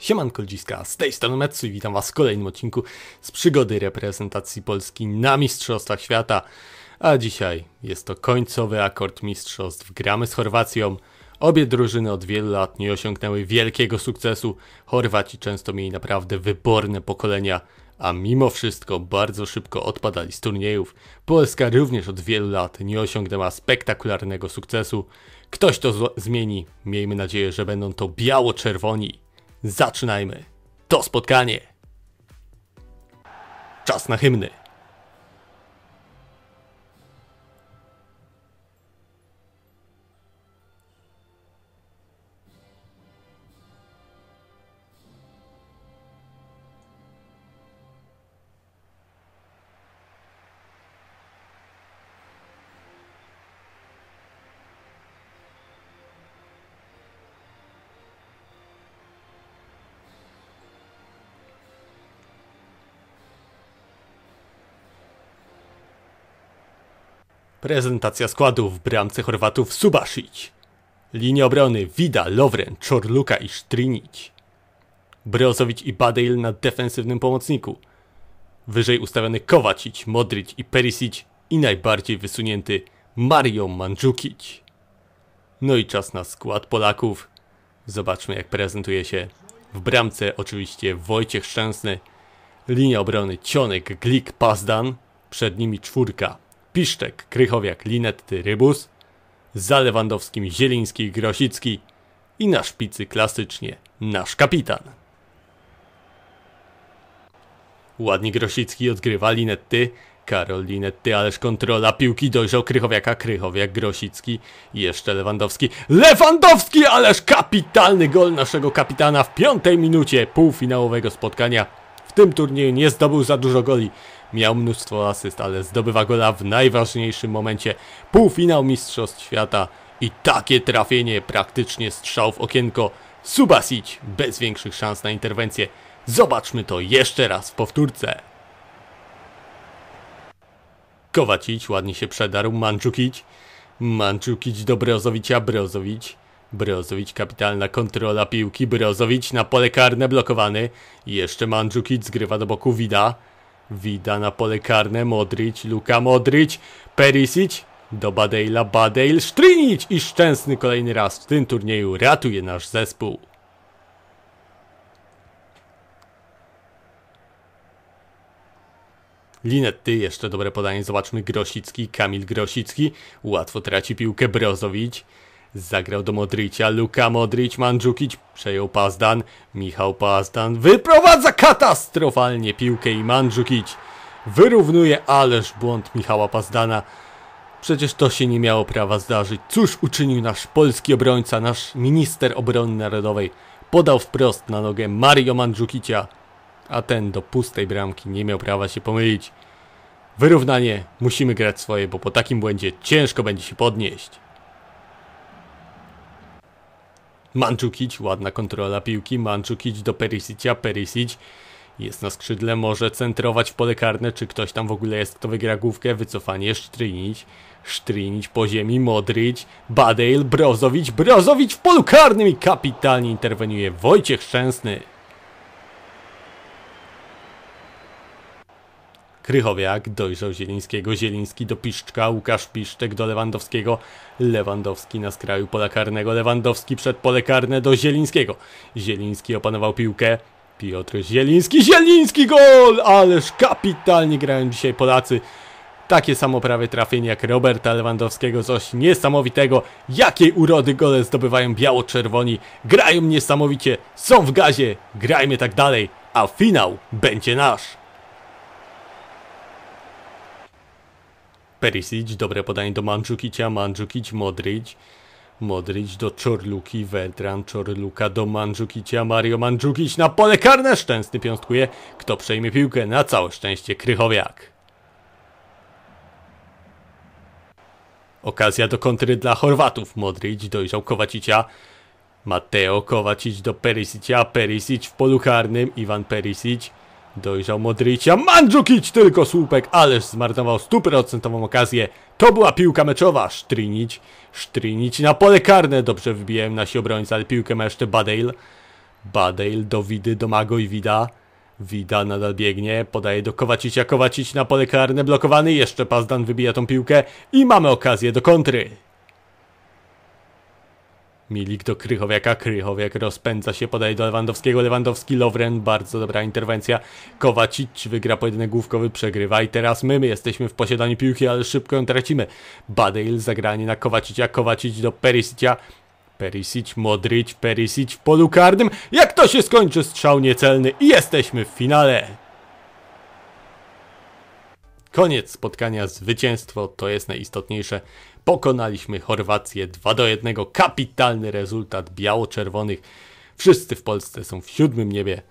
Siemanko ludziska, z tej strony Metsu i witam was w kolejnym odcinku z przygody reprezentacji Polski na Mistrzostwach Świata. A dzisiaj jest to końcowy akord mistrzostw. Gramy z Chorwacją. Obie drużyny od wielu lat nie osiągnęły wielkiego sukcesu. Chorwaci często mieli naprawdę wyborne pokolenia, a mimo wszystko bardzo szybko odpadali z turniejów. Polska również od wielu lat nie osiągnęła spektakularnego sukcesu. Ktoś to zmieni. Miejmy nadzieję, że będą to biało-czerwoni zaczynajmy to spotkanie. Czas na hymny. Prezentacja składów w bramce Chorwatów Subasic. Linia obrony Wida, Lowren, Czorluka i Sztrinić. Brozowicz i Badale na defensywnym pomocniku. Wyżej ustawiony Kowacić, Modrić i Perisic i najbardziej wysunięty Mario Mandzukic. No i czas na skład Polaków. Zobaczmy jak prezentuje się. W bramce oczywiście Wojciech Szczęsny. Linia obrony Cionek, Glik, Pazdan. Przed nimi czwórka Piszczek, Krychowiak, Linetty, Rybus, za Lewandowskim Zieliński, Grosicki i na szpicy klasycznie nasz kapitan. Ładnie Grosicki odgrywa Linetty, Karol Linetty, ależ kontrola piłki dojrzał Krychowiaka, Krychowiak, Grosicki i jeszcze Lewandowski. Lewandowski, ależ kapitalny gol naszego kapitana w piątej minucie półfinałowego spotkania w tym turnieju nie zdobył za dużo goli. Miał mnóstwo asyst, ale zdobywa gola w najważniejszym momencie. Półfinał Mistrzostw Świata i takie trafienie, praktycznie strzał w okienko. Subasić bez większych szans na interwencję. Zobaczmy to jeszcze raz w powtórce. Kowacić ładnie się przedarł, Manczukić. Manczukić do Breozowicia, Brozowicz, kapitalna kontrola piłki. Brozowicz na pole karne blokowany. Jeszcze Mandzukic zgrywa do boku Wida. Wida na pole karne. Modric, Luka Modric, Perisic. Do Badejla, Badejl, Sztrinić i Szczęsny kolejny raz w tym turnieju ratuje nasz zespół. Linetty, jeszcze dobre podanie, zobaczmy, Grosicki, Kamil Grosicki, łatwo traci piłkę, Brozowicz, Zagrał do Modricia, Luka Modric, Mandzukic, przejął Pazdan, Michał Pazdan wyprowadza katastrofalnie piłkę i Mandzukic wyrównuje, ależ błąd Michała Pazdana. Przecież to się nie miało prawa zdarzyć. Cóż uczynił nasz polski obrońca, nasz minister obrony narodowej? Podał wprost na nogę Mario Mandzukicia, a ten do pustej bramki nie miał prawa się pomylić. Wyrównanie, musimy grać swoje, bo po takim błędzie ciężko będzie się podnieść. Manczukić, ładna kontrola piłki, Manczukić do Perisicia, Perisic jest na skrzydle, może centrować w pole karne, czy ktoś tam w ogóle jest, kto wygra główkę, wycofanie, Sztrynić, Sztrynić po ziemi, Modryć, Badale, Brozowicz, Brozowicz w polu karnym i kapitalnie interweniuje Wojciech Szczęsny. Krychowiak dojrzał Zielińskiego, Zieliński do Piszczka, Łukasz Piszczek do Lewandowskiego, Lewandowski na skraju pola karnego, Lewandowski przed pole karne do Zielińskiego. Zieliński opanował piłkę, Piotr Zieliński, Zieliński gol! Ależ kapitalnie grają dzisiaj Polacy. Takie samo prawie trafienie jak Roberta Lewandowskiego, coś niesamowitego. Jakiej urody gole zdobywają biało-czerwoni. Grają niesamowicie, są w gazie, grajmy tak dalej, a finał będzie nasz. Perisic, dobre podanie do Mandzukicia, Mandzukic, Modric. Modric do Czorluki, Weltran, Czorluka do Mandzukicia, Mario Mandzukic na pole karne, szczęsny piąstkuje. Kto przejmie piłkę? Na całe szczęście Krychowiak. Okazja do kontry dla Chorwatów. Modric dojrzał Kowacicia. Mateo Kowacic do Perisicia, Perisic w polu karnym, Iwan Perisic. Dojrzał Modricia, Mandzukic tylko słupek, ależ zmarnował stuprocentową okazję. To była piłka meczowa, Sztrinić, Sztrinić na pole karne, dobrze wybiłem nasi obrońcy, ale piłkę ma jeszcze Badale. Badale do Widy, do Mago i Wida. Wida nadal biegnie, podaje do Kowacicia, Kowacic na pole karne, blokowany, jeszcze Pazdan wybija tą piłkę i mamy okazję do kontry. Milik do Krychowiaka, Krychowiak rozpędza się, podaje do Lewandowskiego, Lewandowski, Lowren, bardzo dobra interwencja, Kowacic wygra pojedynek główkowy, przegrywa i teraz my, my jesteśmy w posiadaniu piłki, ale szybko ją tracimy. Badeil zagranie na Kowacicia, Kowacic do Perisicia, Perisic, Modric, Perisic w polu karnym. Jak to się skończy? Strzał niecelny i jesteśmy w finale. Koniec spotkania, zwycięstwo to jest najistotniejsze. Pokonaliśmy Chorwację 2 do 1. Kapitalny rezultat biało-czerwonych. Wszyscy w Polsce są w siódmym niebie.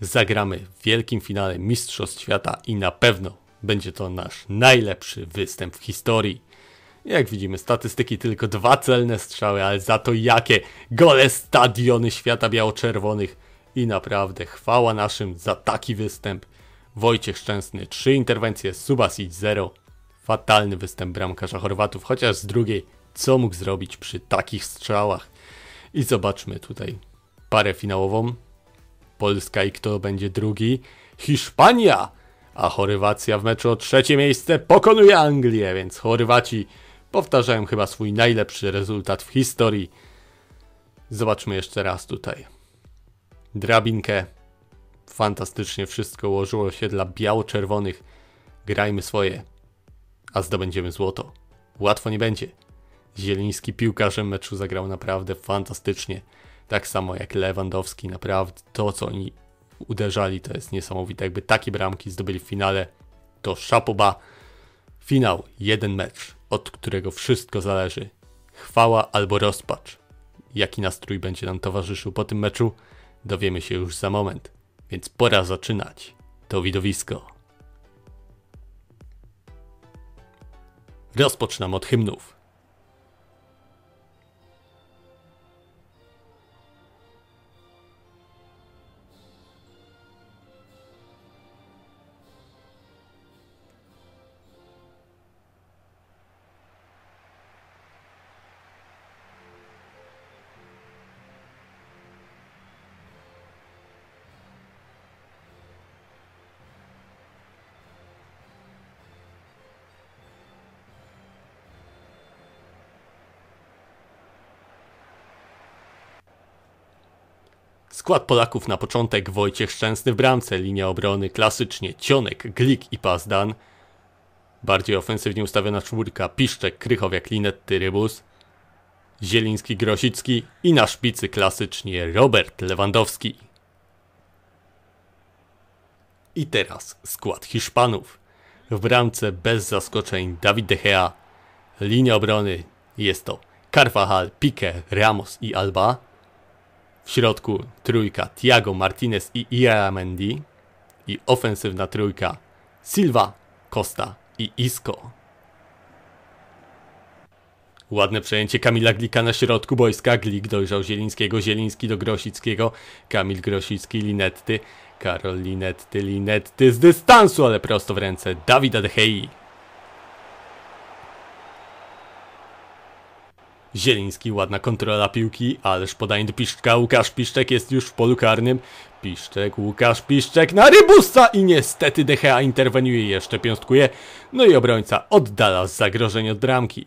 Zagramy w wielkim finale Mistrzostw Świata i na pewno będzie to nasz najlepszy występ w historii. Jak widzimy, statystyki tylko dwa celne strzały, ale za to jakie gole stadiony świata biało-czerwonych. I naprawdę chwała naszym za taki występ. Wojciech Szczęsny 3 interwencje, Subasic 0. Fatalny występ bramkarza Chorwatów, chociaż z drugiej, co mógł zrobić przy takich strzałach? I zobaczmy tutaj parę finałową. Polska i kto będzie drugi? Hiszpania! A Chorwacja w meczu o trzecie miejsce pokonuje Anglię, więc Chorwaci powtarzają chyba swój najlepszy rezultat w historii. Zobaczmy jeszcze raz tutaj. Drabinkę fantastycznie wszystko ułożyło się dla biało-czerwonych. Grajmy swoje, a zdobędziemy złoto. Łatwo nie będzie. Zieliński piłkarzem meczu zagrał naprawdę fantastycznie. Tak samo jak Lewandowski, naprawdę to co oni uderzali to jest niesamowite. Jakby takie bramki zdobyli w finale, to szapoba. Finał, jeden mecz, od którego wszystko zależy. Chwała albo rozpacz. Jaki nastrój będzie nam towarzyszył po tym meczu, dowiemy się już za moment. Więc pora zaczynać to widowisko. Rozpoczynam od hymnów. Skład Polaków na początek Wojciech Szczęsny w bramce, linia obrony klasycznie Cionek, Glik i Pazdan. Bardziej ofensywnie ustawiona czwórka Piszczek, Krychowiak, Linetty, Rybus. Zieliński, Grosicki i na szpicy klasycznie Robert Lewandowski. I teraz skład Hiszpanów. W bramce bez zaskoczeń Dawid De Gea. Linia obrony jest to Carvajal, Pique, Ramos i Alba. W środku trójka Thiago Martinez i Iramendi i ofensywna trójka Silva, Costa i Isco. Ładne przejęcie Kamila Glika na środku boiska. Glik dojrzał Zielińskiego, Zieliński do Grosickiego, Kamil Grosicki, Linetty, Karol Linetty, Linetty z dystansu, ale prosto w ręce Dawida Dehei. Zieliński, ładna kontrola piłki, ależ podanie do Piszczka, Łukasz Piszczek jest już w polu karnym. Piszczek, Łukasz Piszczek na rybusa i niestety DHA interweniuje jeszcze, piąstkuje. No i obrońca oddala zagrożenie od bramki.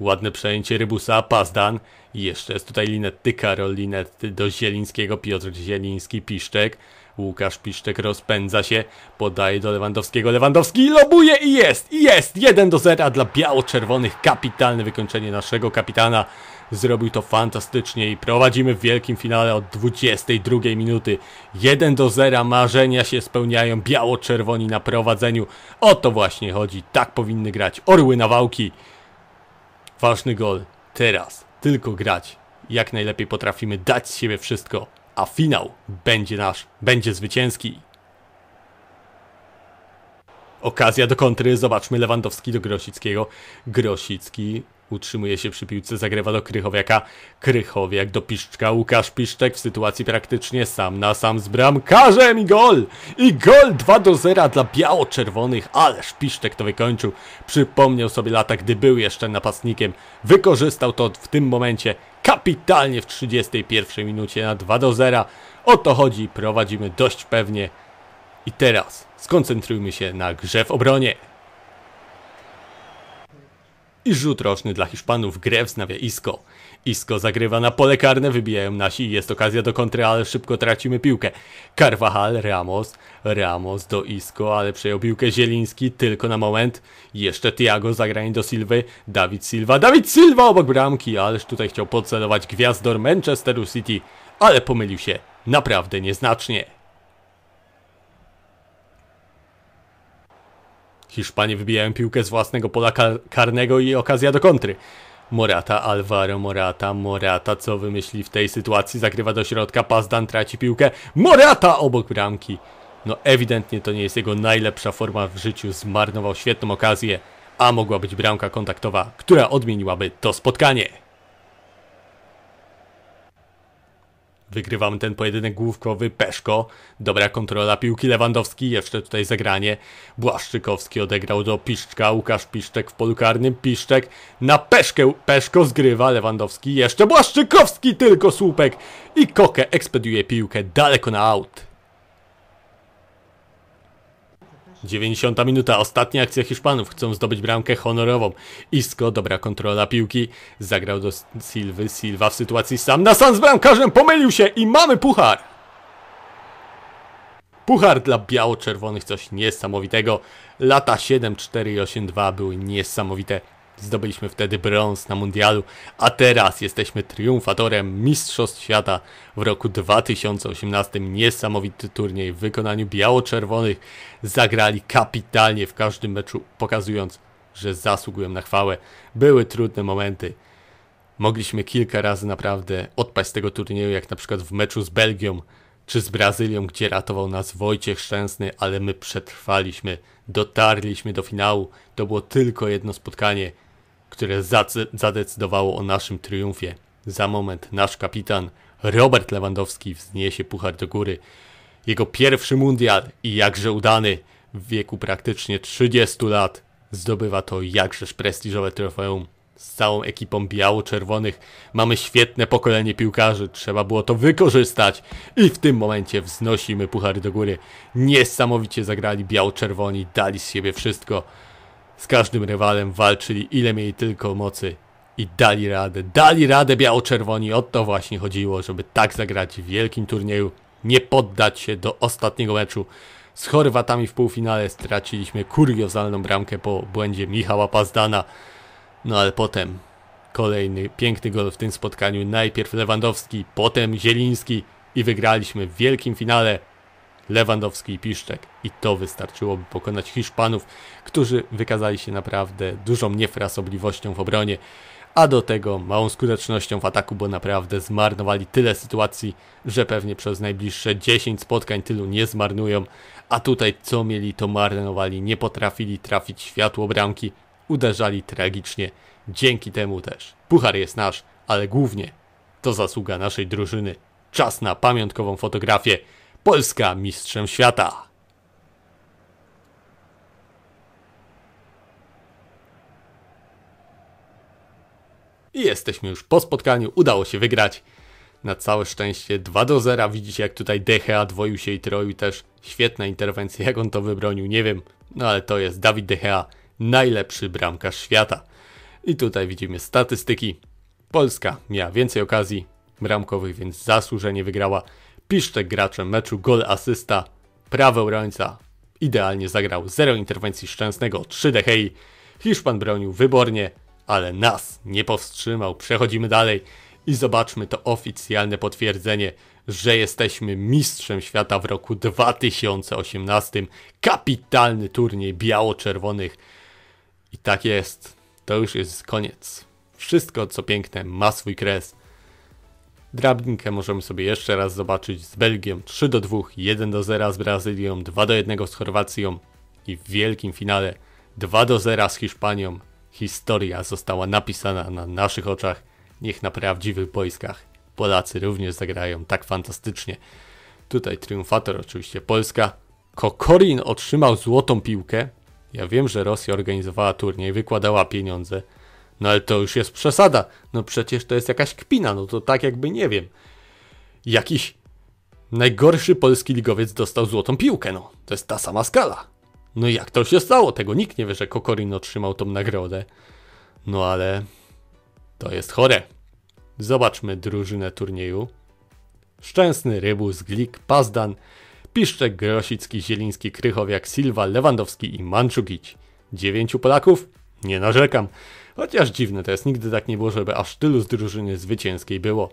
Ładne przejęcie Rybusa, Pazdan. Jeszcze jest tutaj Linetty, Karol Linetty do Zielińskiego, Piotr Zieliński, Piszczek. Łukasz Piszczek rozpędza się, podaje do Lewandowskiego, Lewandowski lobuje i jest, i jest, 1 do 0 dla biało-czerwonych, kapitalne wykończenie naszego kapitana, zrobił to fantastycznie i prowadzimy w wielkim finale od 22 minuty, 1 do 0, marzenia się spełniają, biało-czerwoni na prowadzeniu, o to właśnie chodzi, tak powinny grać, orły na wałki, ważny gol, teraz, tylko grać, jak najlepiej potrafimy dać z siebie wszystko, a finał będzie nasz, będzie zwycięski. Okazja do kontry, zobaczmy Lewandowski do Grosickiego. Grosicki utrzymuje się przy piłce, zagrywa do Krychowiaka. Krychowiak do Piszczka, Łukasz Piszczek w sytuacji praktycznie sam na sam z bramkarzem i gol! I gol 2 do 0 dla biało-czerwonych, ależ Piszczek to wykończył. Przypomniał sobie lata, gdy był jeszcze napastnikiem. Wykorzystał to w tym momencie kapitalnie w 31 minucie na 2 do 0. O to chodzi, prowadzimy dość pewnie. I teraz skoncentrujmy się na grze w obronie i rzut roczny dla Hiszpanów. Grę wznawia Isco. Isco zagrywa na pole karne, wybijają nasi jest okazja do kontry, ale szybko tracimy piłkę. Carvajal, Ramos, Ramos do Isco, ale przejął piłkę Zieliński tylko na moment. Jeszcze Tiago, zagranie do Silwy, Dawid Silva, Dawid Silva obok bramki, ależ tutaj chciał podcelować gwiazdor Manchesteru City, ale pomylił się naprawdę nieznacznie. Hiszpanie wybijają piłkę z własnego pola kar karnego i okazja do kontry. Morata, Alvaro Morata, Morata, co wymyśli w tej sytuacji? Zagrywa do środka, Pazdan traci piłkę. Morata obok bramki. No ewidentnie to nie jest jego najlepsza forma w życiu, zmarnował świetną okazję, a mogła być bramka kontaktowa, która odmieniłaby to spotkanie. Wygrywam ten pojedynek główkowy, Peszko, dobra kontrola piłki, Lewandowski, jeszcze tutaj zagranie. Błaszczykowski odegrał do Piszczka, Łukasz Piszczek w polu karnym, Piszczek na Peszkę, Peszko zgrywa, Lewandowski, jeszcze Błaszczykowski, tylko słupek i Koke ekspediuje piłkę daleko na aut. 90 minuta, ostatnia akcja Hiszpanów, chcą zdobyć bramkę honorową. Isco, dobra kontrola piłki, zagrał do Silwy, Silva w sytuacji sam na sam z bramkarzem, pomylił się i mamy puchar! Puchar dla biało-czerwonych, coś niesamowitego. Lata 7, 4 i 8, 2 były niesamowite. Zdobyliśmy wtedy brąz na mundialu, a teraz jesteśmy triumfatorem Mistrzostw Świata w roku 2018. Niesamowity turniej w wykonaniu biało-czerwonych. Zagrali kapitalnie w każdym meczu, pokazując, że zasługują na chwałę. Były trudne momenty. Mogliśmy kilka razy naprawdę odpaść z tego turnieju, jak na przykład w meczu z Belgią czy z Brazylią, gdzie ratował nas Wojciech Szczęsny, ale my przetrwaliśmy, dotarliśmy do finału. To było tylko jedno spotkanie które zadecydowało o naszym triumfie. Za moment nasz kapitan Robert Lewandowski wzniesie puchar do góry. Jego pierwszy mundial i jakże udany w wieku praktycznie 30 lat zdobywa to jakżeż prestiżowe trofeum. Z całą ekipą biało-czerwonych mamy świetne pokolenie piłkarzy, trzeba było to wykorzystać i w tym momencie wznosimy puchary do góry. Niesamowicie zagrali biało-czerwoni, dali z siebie wszystko. Z każdym rywalem walczyli ile mieli tylko mocy i dali radę. Dali radę biało-czerwoni. O to właśnie chodziło, żeby tak zagrać w wielkim turnieju. Nie poddać się do ostatniego meczu. Z Chorwatami w półfinale straciliśmy kuriozalną bramkę po błędzie Michała Pazdana. No ale potem kolejny piękny gol w tym spotkaniu. Najpierw Lewandowski, potem Zieliński i wygraliśmy w wielkim finale. Lewandowski i Piszczek. I to wystarczyłoby pokonać Hiszpanów, którzy wykazali się naprawdę dużą niefrasobliwością w obronie, a do tego małą skutecznością w ataku, bo naprawdę zmarnowali tyle sytuacji, że pewnie przez najbliższe 10 spotkań tylu nie zmarnują, a tutaj co mieli to marnowali, nie potrafili trafić światło bramki, uderzali tragicznie. Dzięki temu też. Puchar jest nasz, ale głównie to zasługa naszej drużyny. Czas na pamiątkową fotografię. Polska mistrzem świata. I jesteśmy już po spotkaniu, udało się wygrać. Na całe szczęście 2 do 0. Widzicie jak tutaj Dechea dwoił się i troił też. Świetna interwencja, jak on to wybronił, nie wiem. No ale to jest Dawid Dechea, najlepszy bramkarz świata. I tutaj widzimy statystyki. Polska miała więcej okazji bramkowych, więc zasłużenie wygrała. Piszczek graczem meczu, gol, asysta, prawe obrońca idealnie zagrał, zero interwencji szczęsnego, 3 dehei. Hiszpan bronił wybornie, ale nas nie powstrzymał. Przechodzimy dalej i zobaczmy to oficjalne potwierdzenie, że jesteśmy mistrzem świata w roku 2018. Kapitalny turniej biało-czerwonych. I tak jest. To już jest koniec. Wszystko co piękne ma swój kres. Drabinkę możemy sobie jeszcze raz zobaczyć z Belgią 3 do 2, 1 do 0 z Brazylią, 2 do 1 z Chorwacją i w wielkim finale 2 do 0 z Hiszpanią. Historia została napisana na naszych oczach. Niech na prawdziwych boiskach Polacy również zagrają tak fantastycznie. Tutaj triumfator oczywiście Polska. Kokorin otrzymał złotą piłkę. Ja wiem, że Rosja organizowała turniej, wykładała pieniądze no ale to już jest przesada. No przecież to jest jakaś kpina, no to tak jakby nie wiem. Jakiś najgorszy polski ligowiec dostał złotą piłkę, no. To jest ta sama skala. No jak to się stało? Tego nikt nie wie, że Kokorin otrzymał tą nagrodę. No ale to jest chore. Zobaczmy drużynę turnieju. Szczęsny, Rybus, Glik, Pazdan, Piszczek, Grosicki, Zieliński, Krychowiak, Silva, Lewandowski i Manczukić. Dziewięciu Polaków? Nie narzekam. Chociaż dziwne to jest, nigdy tak nie było, żeby aż tylu z drużyny zwycięskiej było.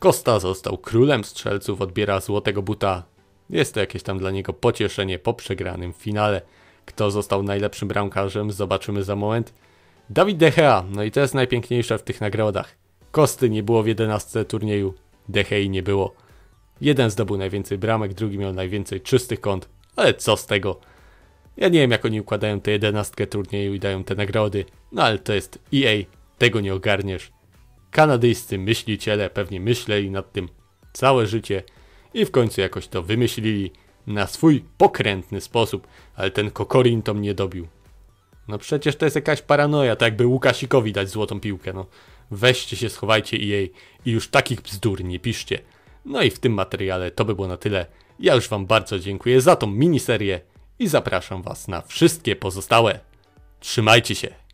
Costa został królem strzelców, odbiera złotego buta. Jest to jakieś tam dla niego pocieszenie po przegranym finale. Kto został najlepszym bramkarzem, zobaczymy za moment. Dawid De Gea, no i to jest najpiękniejsze w tych nagrodach. Kosty nie było w 11 turnieju, De Gea nie było. Jeden zdobył najwięcej bramek, drugi miał najwięcej czystych kąt, ale co z tego? Ja nie wiem, jak oni układają tę jedenastkę turnieju i dają te nagrody, no ale to jest EA, tego nie ogarniesz. Kanadyjscy myśliciele pewnie myśleli nad tym całe życie i w końcu jakoś to wymyślili na swój pokrętny sposób, ale ten Kokorin to mnie dobił. No przecież to jest jakaś paranoja, tak jakby Łukasikowi dać złotą piłkę, no. Weźcie się, schowajcie EA i już takich bzdur nie piszcie. No i w tym materiale to by było na tyle. Ja już wam bardzo dziękuję za tą miniserię i zapraszam Was na wszystkie pozostałe. Trzymajcie się!